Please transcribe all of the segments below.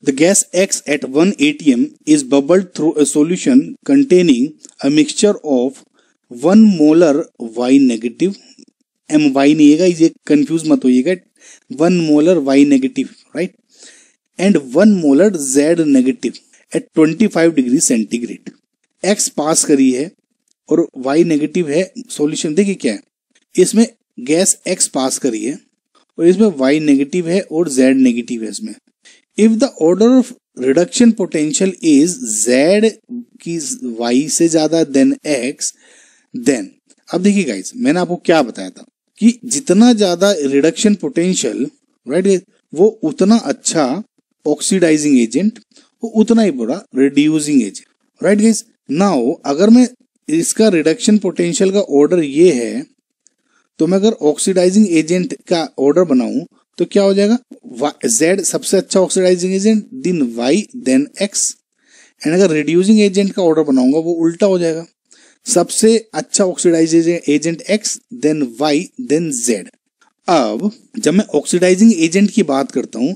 The gas X at 1 atm is bubbled through a solution containing a mixture of 1 molar Y negative M Y नहीं है ये मत होइएगा one molar Y negative right and one molar Z negative at 25 degree centigrade X pass करी है और Y negative है solution देखिए क्या है इसमें गैस एक्स पास करी है और इसमें वाई नेगेटिव है और जेड नेगेटिव है इसमें if the order of reduction potential is Z की वाई से ज्यादा देन एक्स देन अब देखिए गाइज मैंने आपको क्या बताया था कि जितना ज्यादा रिडक्शन पोटेंशियल राइट वो उतना अच्छा ऑक्सीडाइजिंग एजेंट वो उतना ही बुरा reducing agent right guys now अगर मैं इसका रिडक्शन पोटेंशियल का ऑर्डर ये है तो मैं अगर ऑक्सीडाइजिंग एजेंट का ऑर्डर बनाऊं तो क्या हो जाएगा जेड सबसे अच्छा oxidizing agent then Y then X and अगर रिड्यूसिंग एजेंट का ऑर्डर बनाऊंगा वो उल्टा हो जाएगा सबसे अच्छा oxidizing agent X then Y then Z अब जब मैं ऑक्सीडाइजिंग एजेंट की बात करता हूं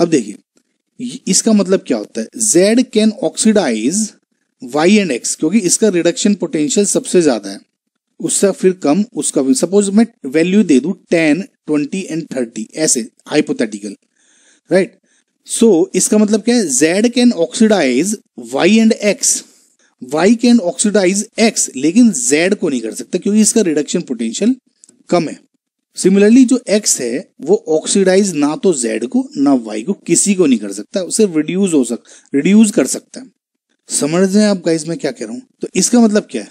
अब देखिए इसका मतलब क्या होता है Z can oxidize Y and X क्योंकि इसका रिडक्शन पोटेंशियल सबसे ज्यादा है उससे फिर कम उसका सपोज मैं वैल्यू दे दू टेन ट्वेंटी एंड थर्टी ऐसे हाइपोथेटिकल राइट सो इसका मतलब क्या है Z can oxidize Y and X Y can oxidize X लेकिन जेड को नहीं कर सकता क्योंकि इसका रिडक्शन पोटेंशियल कम है सिमिलरली जो एक्स है वो ऑक्सीडाइज ना तो जेड को ना वाई को किसी को नहीं कर सकता उसे रिड्यूज हो सकता रिड्यूज कर सकता है समझ रहे हैं आप गाइज मैं क्या कह रहा हूं तो इसका मतलब क्या है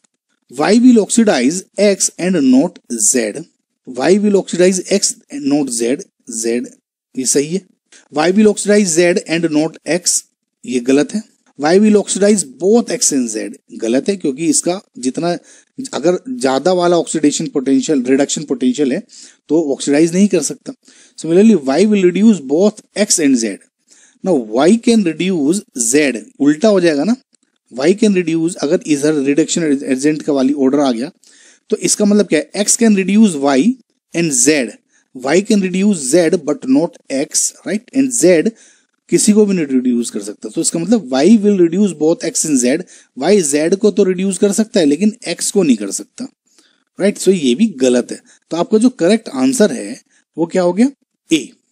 y will oxidize x and not z y will oxidize x and not z z ये सही है y will oxidize z and not x ये गलत है y will oxidize both x and z गलत है क्योंकि इसका जितना अगर ज्यादा वाला ऑक्सीडेशन पोटेंशियल रिडक्शन पोटेंशियल है तो ऑक्सीडाइज नहीं कर सकता similarly y will reduce both x and z now y can reduce z उल्टा हो जाएगा ना वाई कैन रिड्यूस अगर इधर रिडक्शन एजेंट का वाली ऑर्डर आ गया तो इसका मतलब क्या है X can reduce Y and Z Y can reduce Z but not X right and Z किसी को भी नहीं रिड्यूस कर सकता तो इसका मतलब Y will reduce both X and Z Y Z को तो रिड्यूस कर सकता है लेकिन एक्स को नहीं कर सकता राइट right? सो so ये भी गलत है तो आपका जो करेक्ट आंसर है वो क्या हो गया ए